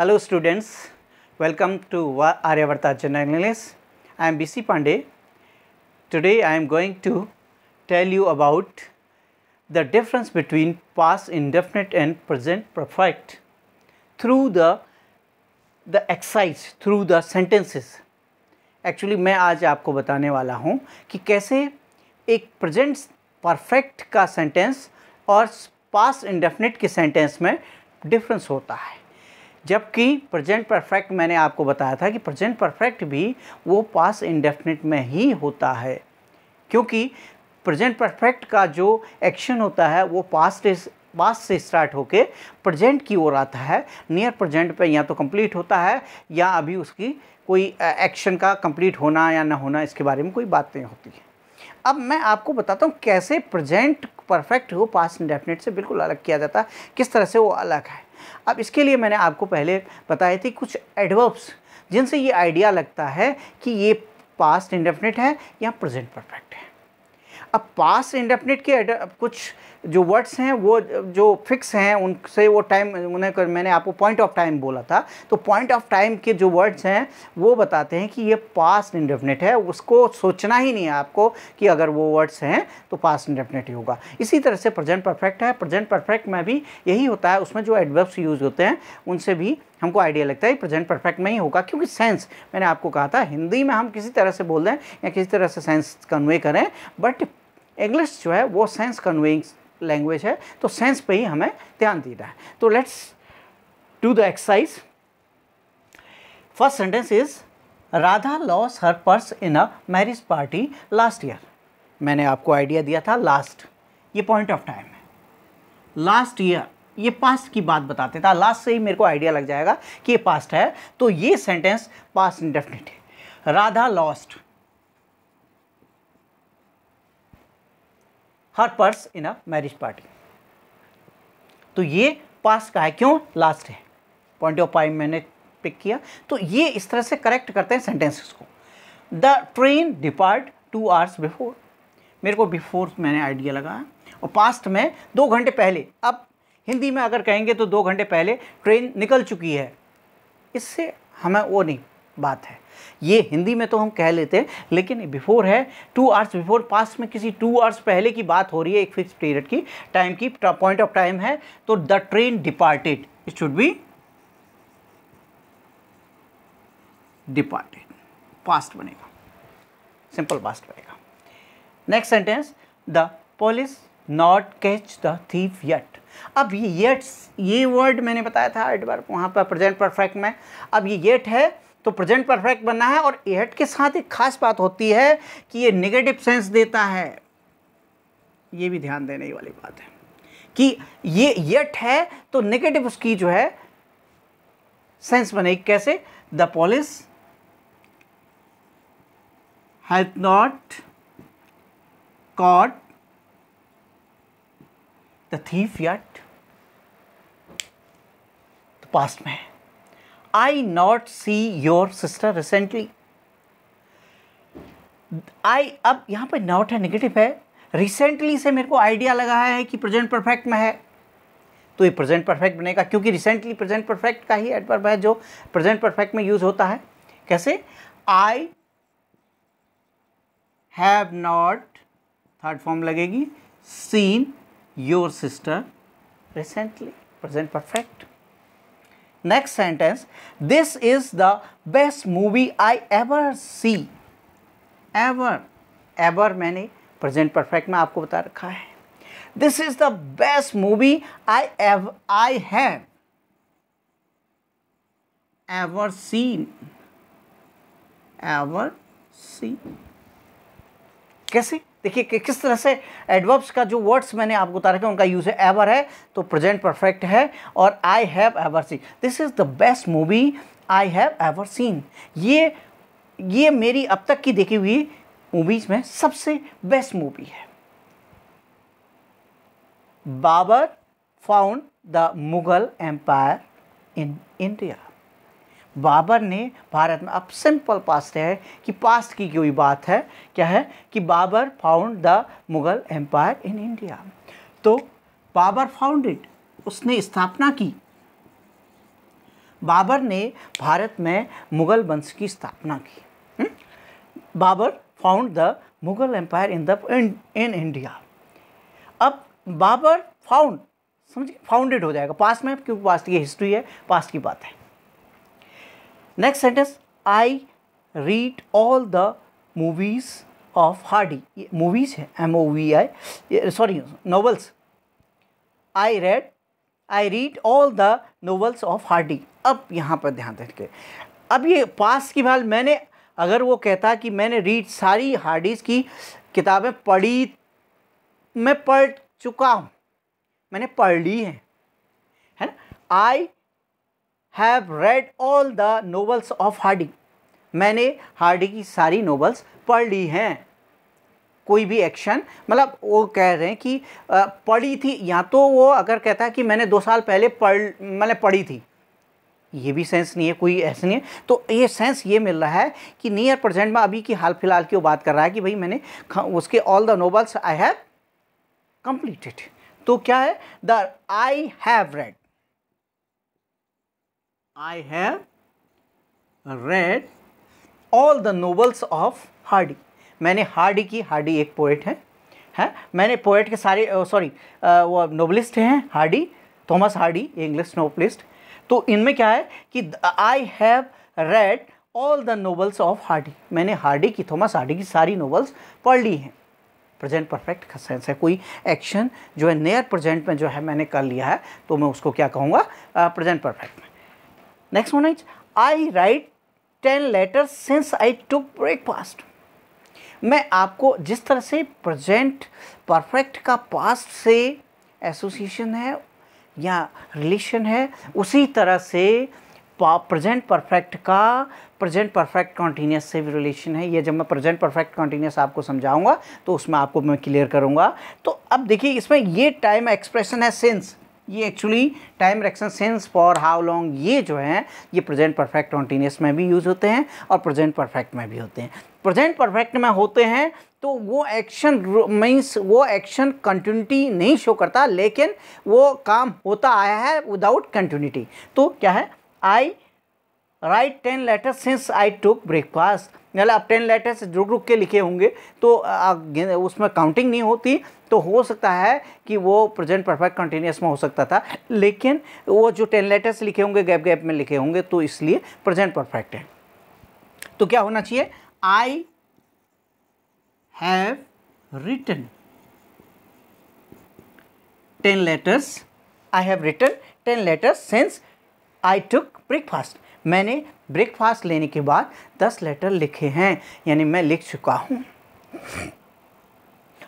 Hello students welcome to Aryavart general English I am B C Pandey today I am going to tell you about the difference between past indefinite and present perfect through the the exercise through the sentences actually मैं आज आपको बताने वाला हूँ कि कैसे एक present perfect का सेंटेंस और पास इनडेफिनेट के सेंटेंस में डिफरेंस होता है जबकि प्रेजेंट परफेक्ट मैंने आपको बताया था कि प्रेजेंट परफेक्ट भी वो पास इंडेफिनिट में ही होता है क्योंकि प्रेजेंट परफेक्ट का जो एक्शन होता है वो पास्ट पास्ट से स्टार्ट होके प्रेजेंट की ओर आता है नियर प्रेजेंट पे या तो कंप्लीट होता है या अभी उसकी कोई एक्शन का कंप्लीट होना या ना होना इसके बारे में कोई बात नहीं होती है अब मैं आपको बताता हूँ कैसे प्रेजेंट परफेक्ट को पास्ट इंडेफिनिट से बिल्कुल अलग किया जाता है किस तरह से वो अलग है अब इसके लिए मैंने आपको पहले बताए थे कुछ एडवर्ब्स जिनसे ये आइडिया लगता है कि ये पास्ट इंडेफिनिट है या प्रेजेंट परफेक्ट है अब पास्ट इंडेफिनिट के कुछ जो वर्ड्स हैं वो जो फिक्स हैं उनसे वो टाइम उन्हें कर, मैंने आपको पॉइंट ऑफ टाइम बोला था तो पॉइंट ऑफ टाइम के जो वर्ड्स हैं वो बताते हैं कि ये पास्ट इंडेफिनेट है उसको सोचना ही नहीं है आपको कि अगर वो वर्ड्स हैं तो पास्ट इंडेफिनेट ही होगा इसी तरह से प्रजेंट परफेक्ट है प्रजेंट परफेक्ट में भी यही होता है उसमें जो एडवर्ब्स यूज होते हैं उनसे भी हमको आइडिया लगता है प्रेजेंट परफेक्ट में ही होगा क्योंकि सेंस मैंने आपको कहा था हिंदी में हम किसी तरह से बोल दें या किसी तरह से सेंस कन्वे करें बट इंग्लिश जो है वो सेंस कन्वेइंग लैंग्वेज है तो सेंस पे ही हमें ध्यान देना है तो let's do the exercise first sentence is Radha lost her purse in a marriage party last year मैंने आपको आइडिया दिया था लास्ट ये पॉइंट ऑफ टाइम है लास्ट ईयर ये पास्ट की बात बताते था लास्ट से ही मेरे को आइडिया लग जाएगा कि ये पास्ट है तो ये सेंटेंस पास्ट इंडेफिनिट है Radha lost her purse in a marriage party तो ये पास का है क्यों लास्ट है पॉइंट ऑफ पाइम मैंने पिक किया तो ये इस तरह से करेक्ट करते हैं सेंटेंसेस को the train depart two hours before मेरे को बिफोर मैंने आइडिया लगाया और पास्ट में दो घंटे पहले अब हिंदी में अगर कहेंगे तो दो घंटे पहले ट्रेन निकल चुकी है इससे हमें वो नहीं बात है ये हिंदी में तो हम कह लेते हैं लेकिन बिफोर है टू आवर्स बिफोर पास्ट में किसी टू आवर्स पहले की बात हो रही है एक फिक्स पीरियड की टाइम की पॉइंट ऑफ टाइम है तो the train departed it should be departed past बनेगा सिंपल पास्ट बनेगा next sentence the police not catch the thief yet अब ये येट्स ये वर्ड मैंने बताया था एडवर्ब वहां पर प्रेजेंट परफेक्ट में अब ये येट है तो प्रेजेंट परफेक्ट बनना है और एट के साथ एक खास बात होती है कि ये नेगेटिव सेंस देता है ये भी ध्यान देने वाली बात है कि ये यट है तो नेगेटिव उसकी जो है सेंस बने कैसे the police hath not caught the thief yet past में है I not see your sister recently? आई अब यहाँ पर नॉट है नेगेटिव है रिसेंटली से मेरे को आइडिया लगा है कि प्रेजेंट परफेक्ट में है तो ये प्रेजेंट परफेक्ट बनेगा क्योंकि रिसेंटली प्रेजेंट परफेक्ट का ही एडवर्ब है जो प्रेजेंट परफेक्ट में यूज होता है कैसे I have not third form लगेगी seen your sister recently present perfect next sentence this is the best movie I ever see ever ever मैंने प्रेजेंट परफेक्ट में आपको बता रखा है this is the best movie I एव I have ever seen ever see कैसे देखिए कि किस तरह से एडवर्ब्स का जो वर्ड्स मैंने आपको बता है उनका यूज़ है एवर है तो प्रेजेंट परफेक्ट है और I have ever seen this is the best movie I have ever seen ये ये मेरी अब तक की देखी हुई मूवीज़ में सबसे बेस्ट मूवी है Babur found the Mughal empire in India Babur ने भारत में अब सिंपल पास्ट है कि पास्ट की कोई बात है क्या है कि Babur found the Mughal empire in India तो बाबर फाउंडेड उसने स्थापना की बाबर ने भारत में मुग़ल वंश की स्थापना की हम्म? Babur found the Mughal empire in the in India अब बाबर फाउंड समझिए फाउंडेड हो जाएगा पास्ट में क्योंकि पास्ट की हिस्ट्री है पास्ट की बात है next sentence I read all the movies of Hardy ये मूवीज़ है M O V I sorry novels I read I read all the novels of Hardy अब यहाँ पर ध्यान के अब ये पास की बात मैंने अगर वो कहता कि मैंने रीड सारी हार्डीज़ की किताबें पढ़ी मैं पढ़ चुका हूँ मैंने पढ़ ली हैं है ना I have read all the novels of Hardy मैंने हार्डी की सारी नोवेल्स पढ़ ली हैं कोई भी एक्शन मतलब वो कह रहे हैं कि पढ़ी थी या तो वो अगर कहता है कि मैंने दो साल पहले पढ़ मैंने पढ़ी थी ये भी सेंस नहीं है कोई ऐसा नहीं है तो ये सेंस ये मिल रहा है कि नियर प्रेजेंट में अभी की हाल फिलहाल की वो बात कर रहा है कि भाई मैंने उसके all the novels I have completed तो क्या है the I have read I have read all the novels of Hardy. मैंने हार्डी की हार्डी एक poet है हैं मैंने poet के सारे सॉरी वो novelist हैं Hardy Thomas Hardy English novelist. तो इनमें क्या है कि I have read all the novels of Hardy मैंने हार्डी की थॉमस हार्डी की सारी नोबल्स पढ़ ली हैं प्रेजेंट परफेक्ट का सेंस है कोई एक्शन जो है नियर प्रेजेंट में जो है मैंने कर लिया है तो मैं उसको क्या कहूँगा प्रेजेंट परफेक्ट में next one is I write ten letter since I took breakfast मैं आपको जिस तरह से प्रजेंट परफेक्ट का पास्ट से एसोसिएशन है या रिलेशन है उसी तरह से प्रेजेंट परफेक्ट का प्रेजेंट परफेक्ट कॉन्टीन्यूस से भी रिलेशन है ये जब मैं प्रेजेंट परफेक्ट कॉन्टीन्यूस आपको समझाऊंगा तो उसमें आपको मैं क्लियर करूंगा तो अब देखिए इसमें ये टाइम एक्सप्रेशन है सिंस ये actually time reaction sense for how long ये जो है ये प्रेजेंट परफेक्ट कॉन्टीन्यूस में भी यूज होते हैं और प्रेजेंट परफेक्ट में भी होते हैं प्रेजेंट परफेक्ट में होते हैं तो वो एक्शन मीन्स वो एक्शन कंटिन्यूटी नहीं शो करता लेकिन वो काम होता आया है विदाउट कंटिन्यूटी तो क्या है I write ten letters since I took breakfast यानी आप टेन लेटर्स रुक रुक के लिखे होंगे तो उसमें काउंटिंग नहीं होती तो हो सकता है कि वो प्रेजेंट परफेक्ट कंटिन्यूस में हो सकता था लेकिन वो जो टेन लेटर्स लिखे होंगे गैप गैप में लिखे होंगे तो इसलिए प्रेजेंट परफेक्ट है तो क्या होना चाहिए I have written ten letters I have written ten letters since I took breakfast मैंने ब्रेकफास्ट लेने के बाद दस लेटर लिखे हैं यानी मैं लिख चुका हूँ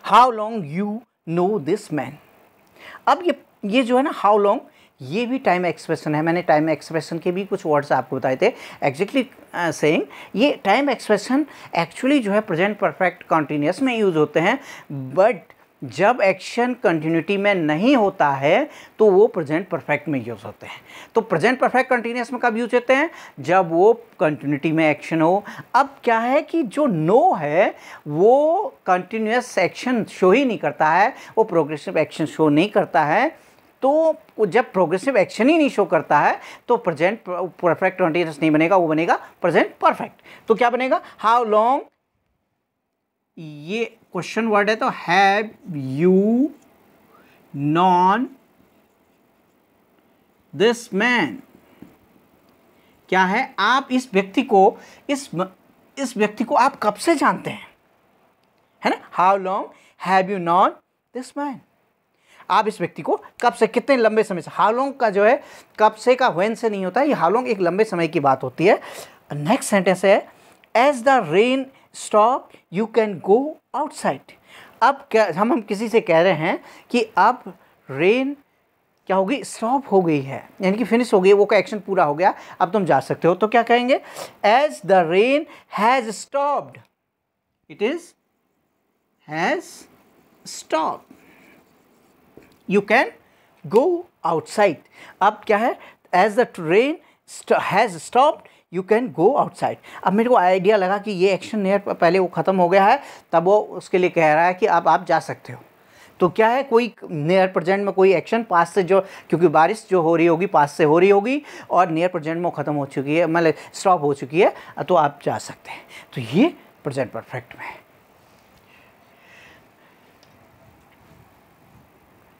how long you know this man अब ये ये जो है ना हाउ लॉन्ग ये भी टाइम एक्सप्रेशन है मैंने टाइम एक्सप्रेशन के भी कुछ वर्ड्स आपको बताए थे एग्जैक्टली सेइंग uh, ये टाइम एक्सप्रेशन एक्चुअली जो है प्रेजेंट परफेक्ट कॉन्टीन्यूस में यूज़ होते हैं बट जब एक्शन कंटिन्यूटी में नहीं होता है तो वो प्रेजेंट परफेक्ट में यूज़ होते हैं तो प्रेजेंट परफेक्ट कंटिन्यूस में कब यूज होते हैं जब वो कंटिन्यूटी में एक्शन हो अब क्या है कि जो नो है वो कंटिन्यूस एक्शन शो ही नहीं करता है वो प्रोग्रेसिव एक्शन शो नहीं करता है तो जब प्रोग्रेसिव एक्शन ही नहीं शो करता है तो प्रेजेंट परफेक्ट कंटिन्यूस नहीं बनेगा वो बनेगा प्रेजेंट परफेक्ट तो क्या बनेगा हाउ लॉन्ग ये क्वेश्चन वर्ड है तो have you known this man क्या है आप इस व्यक्ति को इस इस व्यक्ति को आप कब से जानते हैं है ना how long have you known this man आप इस व्यक्ति को कब से कितने लंबे समय से हाउ का जो है कब से का वेन से नहीं होता ये हालोंग एक लंबे समय की बात होती है नेक्स्ट सेंटेंस है as the rain stop you can go outside अब क्या हम हम किसी से कह रहे हैं कि अब रेन क्या हो गई स्टॉप हो गई है यानी कि फिनिश हो गई वो का एक्शन पूरा हो गया अब तुम जा सकते हो तो क्या कहेंगे as the rain has stopped it is has stop you can go outside अब क्या है as the rain has stopped you can go outside अब मेरे को आइडिया लगा कि ये एक्शन ईयर पहले वो ख़त्म हो गया है तब वो उसके लिए कह रहा है कि अब आप जा सकते हो तो क्या है कोई नियर प्रजेंट में कोई एक्शन पास से जो क्योंकि बारिश जो हो रही होगी पास से हो रही होगी और नियर प्रजेंट में ख़त्म हो चुकी है मतलब स्टॉप हो चुकी है तो आप जा सकते हैं तो ये प्रजेंट परफेक्ट में है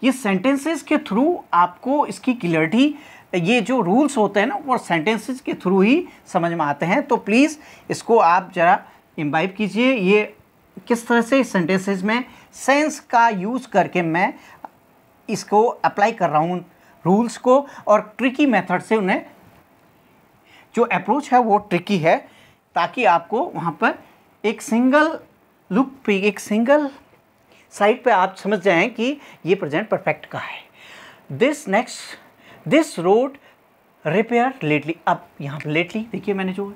ये सेंटेंसेस के थ्रू आपको इसकी क्लियरिटी ये जो रूल्स होते हैं ना वो सेंटेंसेस के थ्रू ही समझ में आते हैं तो प्लीज़ इसको आप ज़रा इम्बाइब कीजिए ये किस तरह से सेंटेंसेस में सेंस का यूज़ करके मैं इसको अप्लाई कर रहा हूँ रूल्स को और ट्रिकी मेथड से उन्हें जो अप्रोच है वो ट्रिकी है ताकि आपको वहाँ पर एक सिंगल लुक पे एक सिंगल साइड पे आप समझ जाएं कि ये प्रेजेंट परफेक्ट का है this next this road repair lately अब यहाँ पर लेटली देखिए मैंने जो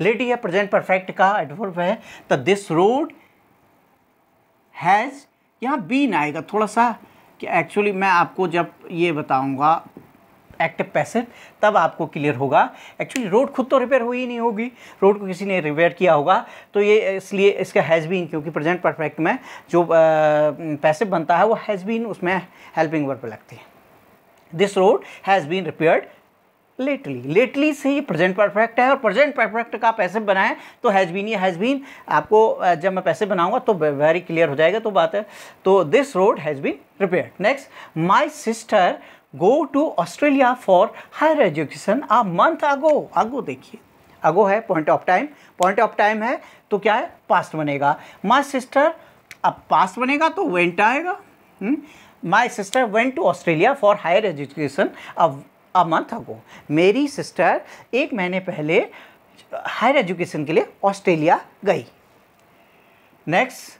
लेटली है प्रेजेंट परफेक्ट का एडवर्ब है तो दिस रोड हैज़ यहाँ बीन आएगा थोड़ा सा कि एक्चुअली मैं आपको जब ये बताऊंगा एक्टिव पैसिव तब आपको क्लियर होगा एक्चुअली रोड खुद तो रिपेयर हुई ही नहीं होगी रोड को किसी ने रिपेयर किया होगा तो ये इसलिए इसका हैज़ बीन क्योंकि प्रेजेंट परफेक्ट में जो पैसिव बनता है वो हैज़ बीन उसमें हेल्पिंग पर लगती है this road has been repaired lately lately से ही प्रेजेंट परफेक्ट है और प्रेजेंट परफेक्ट का पैसे बनाएं तो हैज़ बीन या हैज़ बीन आपको जब मैं पैसे बनाऊंगा तो वेरी क्लियर हो जाएगा तो बात है तो this road has been repair next my sister go to Australia for higher education a month ago. Ago देखिए ago है point of time. Point of time है तो क्या है past बनेगा My sister अब past बनेगा तो went आएगा My sister went to Australia for higher education a, a month ago. मेरी sister एक महीने पहले हायर एजुकेशन के लिए ऑस्ट्रेलिया गई next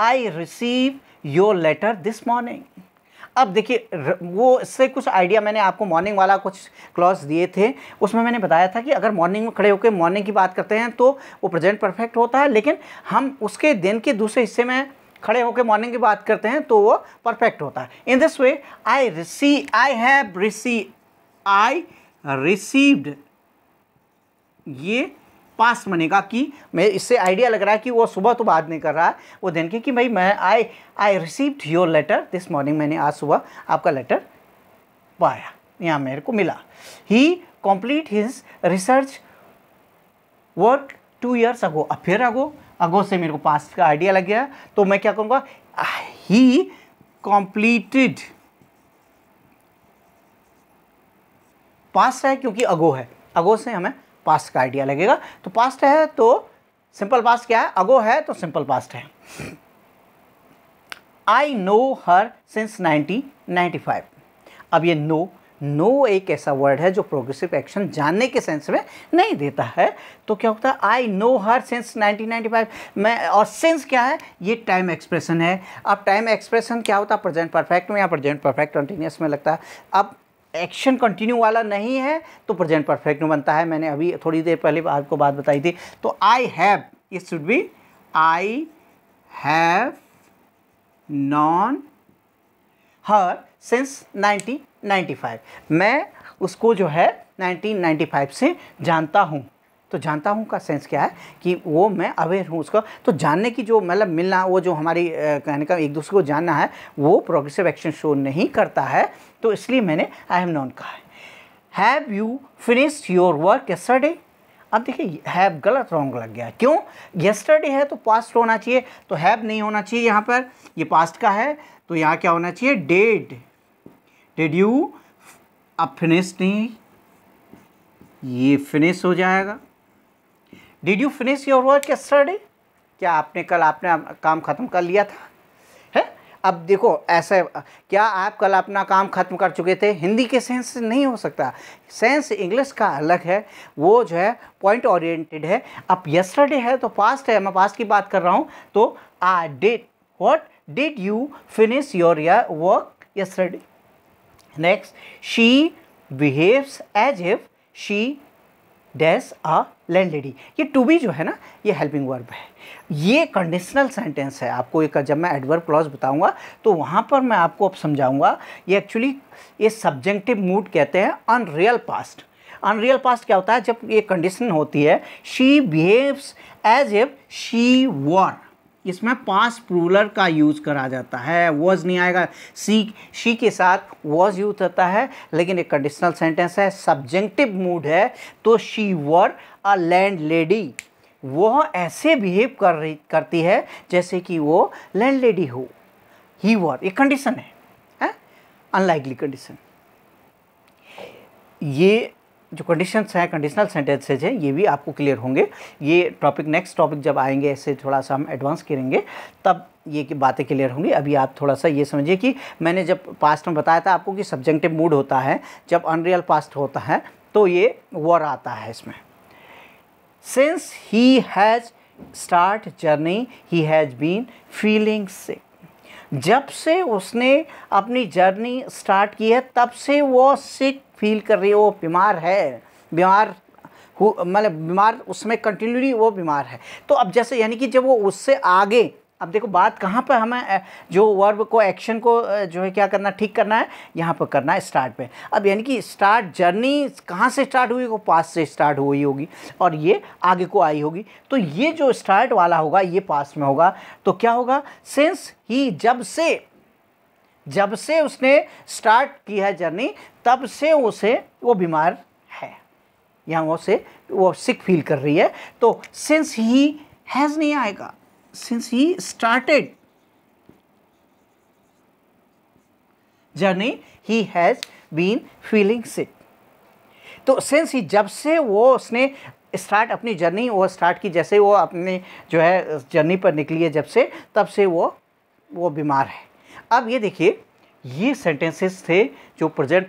I receive your letter this morning अब देखिए वो इससे कुछ आइडिया मैंने आपको मॉर्निंग वाला कुछ क्लॉज दिए थे उसमें मैंने बताया था कि अगर मॉर्निंग में खड़े होकर मॉर्निंग की बात करते हैं तो वो प्रेजेंट परफेक्ट होता है लेकिन हम उसके दिन के दूसरे हिस्से में खड़े होकर मॉर्निंग की बात करते हैं तो वो परफेक्ट होता है in this way I receive I have receive I received ये पास्ट बनेगा कि मैं इससे आइडिया लग रहा है कि वो सुबह तो बात नहीं कर रहा है वो दिन के कि भाई मैं I I received your letter this morning मैंने आज सुबह आपका लेटर पाया यहाँ मेरे को मिला he complete his research work two years ago अब फिर अगो अगो से मेरे को पास्ट का आइडिया लग गया तो मैं क्या कहूँगा ही कॉम्प्लीटेड पास्ट है क्योंकि अगो है अगो से हमें पास्ट का आइडिया लगेगा तो पास्ट है तो सिंपल पास्ट क्या है अगो है तो सिंपल पास्ट है I know her since nineteen अब ये नो नो no एक ऐसा वर्ड है जो प्रोग्रेसिव एक्शन जानने के सेंस में नहीं देता है तो क्या होता है आई नो हर सिंस 1995 मैं और सिंस क्या है ये टाइम एक्सप्रेशन है अब टाइम एक्सप्रेशन क्या होता है प्रेजेंट परफेक्ट में या प्रेजेंट परफेक्ट कंटिन्यूस में लगता है अब एक्शन कंटिन्यू वाला नहीं है तो प्रेजेंट परफेक्ट में बनता है मैंने अभी थोड़ी देर पहले आपको बात बताई थी तो I have it should be I have known her since nineteen ninety five मैं उसको जो है नाइनटीन नाइन्टी फाइव से जानता हूँ तो जानता हूँ का सेंस क्या है कि वो मैं अवेयर हूँ उसका तो जानने की जो मतलब मिलना वो जो हमारी कहने का एक दूसरे को जानना है वो प्रोग्रेसिव एक्शन शो नहीं करता है तो इसलिए मैंने आई हैव नॉन कहा have you finish your work yesterday अब देखिए हैव गलत रॉन्ग लग गया क्यों यस्टरडे है तो पास्ट होना चाहिए तो हैव नहीं होना चाहिए यहाँ पर ये पास्ट का है तो यहाँ क्या होना चाहिए डेड डेड यू अब फिनिश नहीं ये फिनिश हो जाएगा did you finish your work yesterday क्या आपने कल आपने काम ख़त्म कर लिया था अब देखो ऐसे क्या आप कल अपना काम ख़त्म कर चुके थे हिंदी के सेंस से नहीं हो सकता सेंस इंग्लिश का अलग है वो जो है पॉइंट ओरिएंटेड है अब यस्टरडे है तो पास्ट है मैं पास्ट की बात कर रहा हूँ तो uh did what did you finish your work yesterday next she behaves as if she dash a landlady ये टू बी जो है ना ये हेल्पिंग वर्ब है ये कंडीशनल सेंटेंस है आपको एक जब मैं एडवर्ब क्लॉज बताऊंगा तो वहाँ पर मैं आपको अब समझाऊंगा ये एक्चुअली ये सब्जेक्टिव मूड कहते हैं unreal past unreal past क्या होता है जब ये कंडीशन होती है she behaves as if she won इसमें पास प्रूलर का यूज़ करा जाता है वॉज नहीं आएगा सी शी के साथ वॉज यूज होता है लेकिन एक कंडीशनल सेंटेंस है सब्जेंटिव मूड है तो she were a landlady वह ऐसे बिहेव कर रही करती है जैसे कि वो लैंड लेडी हो ही वर एक कंडीशन है अनलाइकली कंडीशन ये जो कंडीशंस हैं कंडीशनल सेंटेंसेज हैं ये भी आपको क्लियर होंगे ये टॉपिक नेक्स्ट टॉपिक जब आएंगे ऐसे थोड़ा सा हम एडवांस करेंगे तब ये बातें क्लियर होंगी अभी आप थोड़ा सा ये समझिए कि मैंने जब पास्ट में बताया था आपको कि सब्जेक्टिव मूड होता है जब अनरियल पास्ट होता है तो ये वर आता है इसमें since he has start journey he has been feeling sick जब से उसने अपनी जर्नी स्टार्ट की है तब से वो सिक फील कर रही है वो बीमार है बीमार मतलब बीमार उसमें कंटिन्यूली वो बीमार है तो अब जैसे यानी कि जब वो उससे आगे अब देखो बात कहाँ पर हमें जो वर्ब को एक्शन को जो है क्या करना ठीक करना है यहाँ पर करना है स्टार्ट पे अब यानी कि स्टार्ट जर्नी कहाँ से स्टार्ट हुई वो पास से स्टार्ट हुई होगी और ये आगे को आई होगी तो ये जो स्टार्ट वाला होगा ये पास में होगा तो क्या होगा सिंस ही जब से जब से उसने स्टार्ट की है जर्नी तब से उसे वो बीमार है या उसे वो सिक फील कर रही है तो सिंस ही हैज़ नहीं आएगा since he started journey he has been feeling sick तो सिंस ही जब से वो उसने स्टार्ट अपनी जर्नी वो स्टार्ट की जैसे वो अपने जो है जर्नी पर निकली है जब से तब से वो वो बीमार है अब ये देखिए ये सेंटेंसेस थे जो प्रेजेंट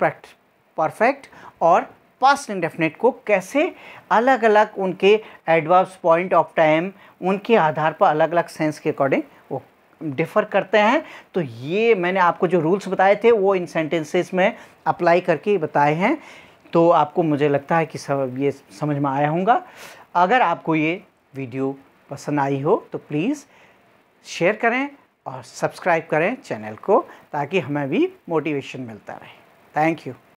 परफेक्ट और पास्ट इंडेफिनेट को कैसे अलग अलग उनके एडवांस पॉइंट ऑफ टाइम उनके आधार पर अलग अलग सेंस के अकॉर्डिंग वो डिफ़र करते हैं तो ये मैंने आपको जो रूल्स बताए थे वो इन सेंटेंसेस में अप्लाई करके बताए हैं तो आपको मुझे लगता है कि सब ये समझ में आया होगा अगर आपको ये वीडियो पसंद आई हो तो प्लीज़ शेयर करें और सब्सक्राइब करें चैनल को ताकि हमें भी मोटिवेशन मिलता रहे थैंक यू